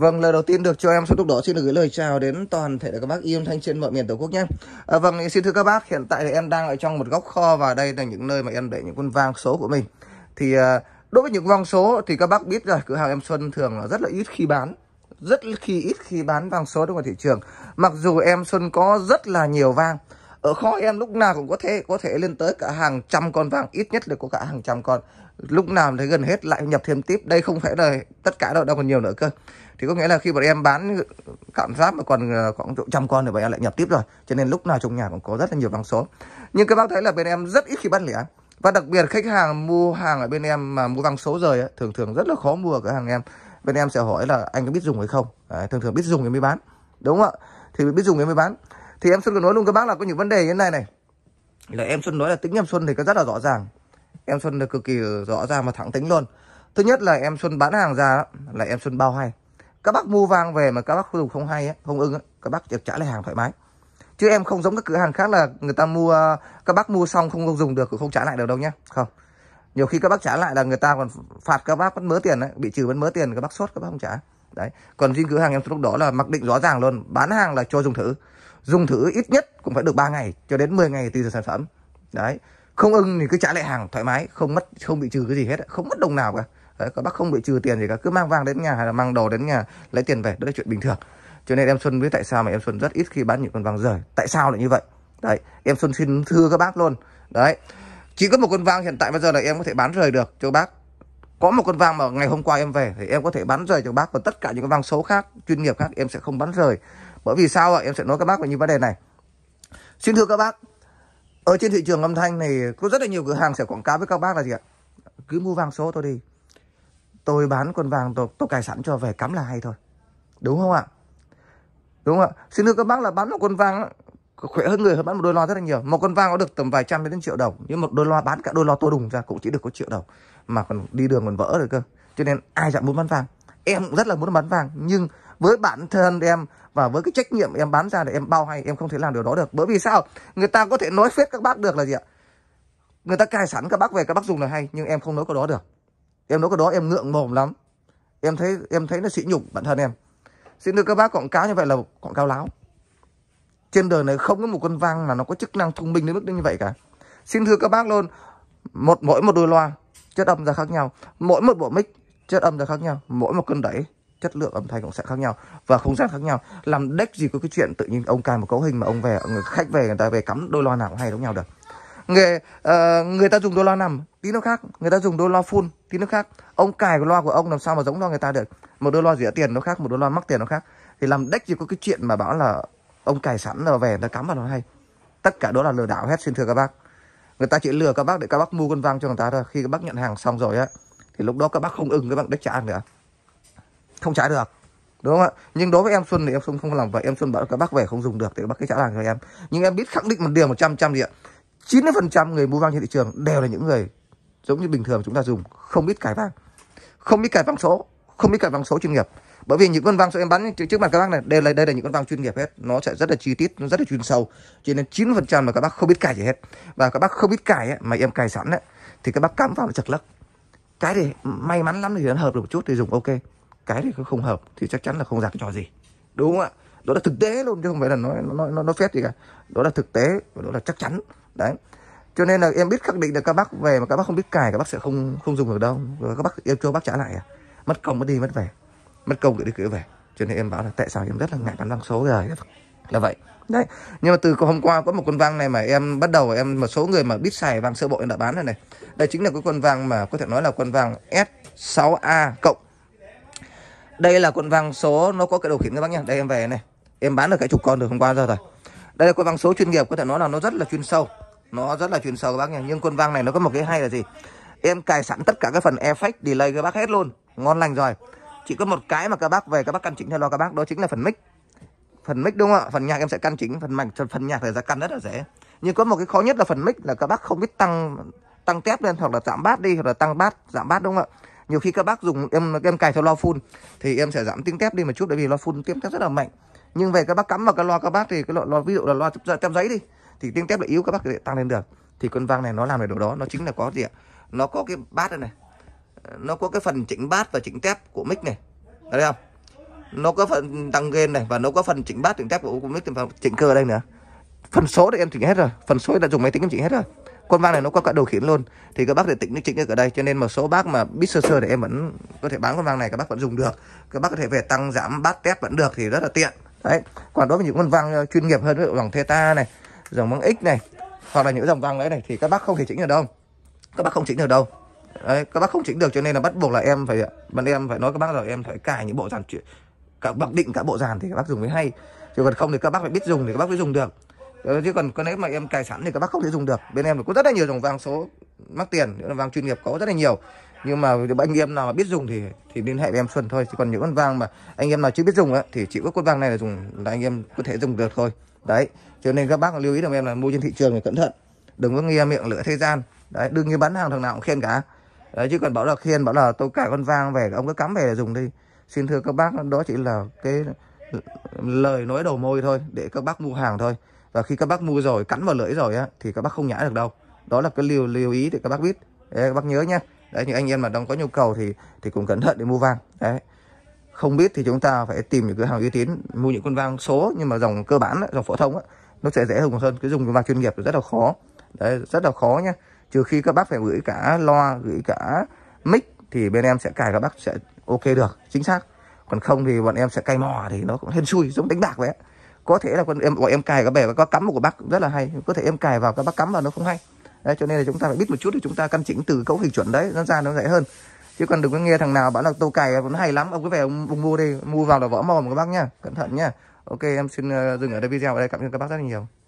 Vâng, lời đầu tiên được cho em số tốc độ xin được gửi lời chào đến toàn thể các bác yêu thanh trên mọi miền Tổ quốc nhé. À, vâng, xin thưa các bác, hiện tại thì em đang ở trong một góc kho và đây là những nơi mà em để những con vang số của mình. Thì à, đối với những vang số thì các bác biết rồi, cửa hàng em Xuân thường là rất là ít khi bán rất khi ít khi bán vang số trong thị trường. Mặc dù em Xuân có rất là nhiều vang ở kho em lúc nào cũng có thể có thể lên tới cả hàng trăm con vàng ít nhất là có cả hàng trăm con lúc nào thấy gần hết lại nhập thêm tiếp đây không phải là tất cả đâu đâu còn nhiều nữa cơ thì có nghĩa là khi bọn em bán cảm giác mà còn ờ, khoảng độ trăm con thì bọn em lại nhập tiếp rồi cho nên lúc nào trong nhà cũng có rất là nhiều vàng số nhưng các bác thấy là bên em rất ít khi bán lẻ và đặc biệt khách hàng mua hàng ở bên em mà mua vàng số rồi ấy, thường thường rất là khó mua cửa hàng em bên em sẽ hỏi là anh có biết dùng hay không Đấy, thường thường biết dùng thì mới bán đúng không ạ thì biết dùng thì mới bán thì em xuân có nói luôn các bác là có những vấn đề như thế này này là em xuân nói là tính em xuân thì có rất là rõ ràng em xuân là cực kỳ rõ ràng và thẳng tính luôn thứ nhất là em xuân bán hàng ra là em xuân bao hay các bác mua vàng về mà các bác dùng không hay ấy, không ưng ấy, các bác được trả lại hàng thoải mái chứ em không giống các cửa hàng khác là người ta mua các bác mua xong không dùng được cũng không trả lại được đâu nhé không nhiều khi các bác trả lại là người ta còn phạt các bác vẫn mớ tiền đấy bị trừ vẫn mớ tiền các bác sốt các bác không trả đấy còn riêng cửa hàng em lúc đó là mặc định rõ ràng luôn bán hàng là cho dùng thử dùng thử ít nhất cũng phải được 3 ngày cho đến 10 ngày tùy sản phẩm đấy không ưng thì cứ trả lại hàng thoải mái không mất không bị trừ cái gì hết không mất đồng nào cả đấy, các bác không bị trừ tiền gì cả cứ mang vàng đến nhà hay là mang đồ đến nhà lấy tiền về đó là chuyện bình thường cho nên em xuân biết tại sao mà em xuân rất ít khi bán những con vàng rời tại sao lại như vậy đấy em xuân xin thưa các bác luôn đấy chỉ có một con vàng hiện tại bây giờ là em có thể bán rời được cho bác có một con vàng mà ngày hôm qua em về thì em có thể bán rời cho bác còn tất cả những con vàng số khác chuyên nghiệp khác em sẽ không bán rời bởi vì sao ạ em sẽ nói các bác về những vấn đề này xin thưa các bác ở trên thị trường âm thanh này có rất là nhiều cửa hàng sẽ quảng cáo với các bác là gì ạ cứ mua vàng số tôi đi tôi bán con vàng tôi, tôi cài sẵn cho về cắm là hay thôi đúng không ạ đúng không ạ xin thưa các bác là bán một con vàng khỏe hơn người hơn bán một đôi loa rất là nhiều một con vàng có được tầm vài trăm đến triệu đồng nhưng một đôi loa bán cả đôi loa tôi đùng ra cũng chỉ được có triệu đồng mà còn đi đường còn vỡ rồi cơ cho nên ai chẳng muốn bán vàng em cũng rất là muốn bán vàng nhưng với bản thân em và với cái trách nhiệm em bán ra để em bao hay em không thể làm điều đó được bởi vì sao người ta có thể nói phết các bác được là gì ạ người ta cài sẵn các bác về các bác dùng là hay nhưng em không nói cái đó được em nói cái đó em ngượng mồm lắm em thấy em thấy nó sỉ nhục bản thân em xin thưa các bác quảng cáo như vậy là quảng cáo láo trên đời này không có một con vang mà nó có chức năng thông minh đến mức như vậy cả xin thưa các bác luôn một mỗi một đôi loa chất âm ra khác nhau mỗi một bộ mic chất âm ra khác nhau mỗi một cân đẩy chất lượng âm thanh cũng sẽ khác nhau và không gian khác nhau làm đếch gì có cái chuyện tự nhiên ông cài một cấu hình mà ông về người khách về người ta về cắm đôi loa nào cũng hay giống nhau được người uh, người ta dùng đôi loa nằm tí nó khác người ta dùng đôi loa full tí nó khác ông cài cái loa của ông làm sao mà giống loa người ta được một đôi loa rẻ tiền nó khác một đôi loa mắc tiền nó khác thì làm đếch gì có cái chuyện mà bảo là ông cài sẵn là về người ta cắm vào nó hay tất cả đó là lừa đảo hết xin thưa các bác người ta chỉ lừa các bác để các bác mua con vang cho người ta thôi khi các bác nhận hàng xong rồi á thì lúc đó các bác không ưng các bác đếch trả nữa không trái được đúng không ạ nhưng đối với em xuân thì em xuân không làm vậy em xuân bảo các bác về không dùng được thì các bác cứ trả hàng cho em nhưng em biết khẳng định một điều một trăm trăm gì ạ trăm người mua vàng trên thị trường đều là những người giống như bình thường chúng ta dùng không biết cài vàng không biết cài vàng số không biết cài vàng số chuyên nghiệp bởi vì những con vàng số em bắn trước mặt các bác này đây là đây là những con vàng chuyên nghiệp hết nó sẽ rất là chi tiết nó rất là chuyên sâu cho nên chín phần trăm mà các bác không biết cài gì hết và các bác không biết cài ấy, mà em cài sẵn ấy, thì các bác cắm vào nó chật lắc cái thì may mắn lắm thì nó hợp được một chút thì dùng ok cái thì không hợp thì chắc chắn là không giảm trò gì đúng không ạ đó là thực tế luôn chứ không phải là nói nó nó nó phép gì cả đó là thực tế và đó là chắc chắn đấy cho nên là em biết khẳng định là các bác về mà các bác không biết cài các bác sẽ không không dùng được đâu rồi các bác yêu cho bác trả lại à mất công mất đi mất về mất công gửi đi gửi về cho nên em bảo là tại sao em rất là ngại bán vang số rồi là vậy đấy nhưng mà từ hôm qua có một con vang này mà em bắt đầu em một số người mà biết xài vang sơ bộ em đã bán rồi này đây chính là cái con vang mà có thể nói là con vang S6A cộng đây là con vang số nó có cái điều khiển các bác nhá đây em về này em bán được cái chục con được hôm qua giờ rồi đây là con vang số chuyên nghiệp có thể nói là nó rất là chuyên sâu nó rất là chuyên sâu các bác nhá nhưng con vang này nó có một cái hay là gì em cài sẵn tất cả các phần effect delay các bác hết luôn ngon lành rồi chỉ có một cái mà các bác về các bác căn chỉnh theo lo các bác đó chính là phần mic phần mic đúng không ạ phần nhạc em sẽ căn chỉnh phần mạch phần nhạc thì ra căn rất là dễ nhưng có một cái khó nhất là phần mic là các bác không biết tăng tăng tép lên hoặc là giảm bass đi hoặc là tăng bass giảm bass đúng không ạ nhiều khi các bác dùng em em cài theo loa full thì em sẽ giảm tiếng tép đi một chút bởi vì loa full tiếng tép rất là mạnh nhưng về các bác cắm vào cái loa các bác thì cái loa, loa ví dụ là loa tép giấy đi thì tiếng tép lại yếu các bác tăng lên được thì con vang này nó làm được điều đó nó chính là có gì ạ nó có cái bát đây này nó có cái phần chỉnh bát và chỉnh tép của mic này thấy không nó có phần tăng gain này và nó có phần chỉnh bát chỉnh tép của mic chỉnh cơ đây nữa phần số thì em chỉnh hết rồi phần số đã dùng máy tính em chỉnh hết rồi con vang này nó có cả đầu khiển luôn thì các bác để tính chỉnh được ở đây cho nên một số bác mà biết sơ sơ để em vẫn có thể bán con vang này các bác vẫn dùng được các bác có thể về tăng giảm bát tép vẫn được thì rất là tiện đấy còn đối với những con vang ờ, chuyên nghiệp hơn ví dụ dòng theta này dòng băng x này hoặc là những dòng vang đấy này thì các bác không thể chỉnh được đâu các bác không chỉnh được đâu đấy, các bác không chỉnh được cho nên là bắt buộc là em phải bạn em phải nói các bác rồi em phải cài những bộ dàn cả mặc định cả bộ dàn thì các bác dùng mới hay chứ còn không thì các bác phải biết dùng thì các bác mới dùng được Ừ, chứ còn con nếu mà em cài sẵn thì các bác không thể dùng được bên em có rất là nhiều dòng vàng số mắc tiền là vàng chuyên nghiệp có rất là nhiều nhưng mà anh em nào mà biết dùng thì thì liên hệ với em xuân thôi chứ còn những con vàng mà anh em nào chưa biết dùng ấy, thì chỉ có con vàng này là dùng là anh em có thể dùng được thôi đấy cho nên các bác lưu ý là em là mua trên thị trường thì cẩn thận đừng có nghe miệng lửa thế gian đấy đừng như bán hàng thằng nào cũng khen cả đấy chứ còn bảo là khen bảo là tôi cài con vàng về ông cứ cắm về để dùng đi xin thưa các bác đó chỉ là cái lời nói đầu môi thôi để các bác mua hàng thôi và khi các bác mua rồi cắn vào lưỡi rồi á thì các bác không nhả được đâu đó là cái lưu lưu ý để các bác biết đấy, các bác nhớ nhé đấy những anh em mà đang có nhu cầu thì thì cũng cẩn thận để mua vàng đấy không biết thì chúng ta phải tìm những cửa hàng uy tín mua những con vang số nhưng mà dòng cơ bản dòng phổ thông ấy, nó sẽ dễ hơn hơn cái dùng vàng chuyên nghiệp rất là khó đấy rất là khó nhá trừ khi các bác phải gửi cả loa gửi cả mic thì bên em sẽ cài các bác sẽ ok được chính xác còn không thì bọn em sẽ cay mò thì nó cũng hên xui giống đánh bạc vậy có thể là con em bọn em cài các bè và có cắm một của bác rất là hay có thể em cài vào các bác cắm vào nó không hay đấy, cho nên là chúng ta phải biết một chút để chúng ta căn chỉnh từ cấu hình chuẩn đấy nó ra nó dễ hơn chứ còn đừng có nghe thằng nào bảo là tô cài nó hay lắm ông cứ về ông, ông mua đi mua vào là vỏ mòn các bác nhá cẩn thận nhá ok em xin ờ, dừng ở đây video ở đây cảm ơn các bác rất là nhiều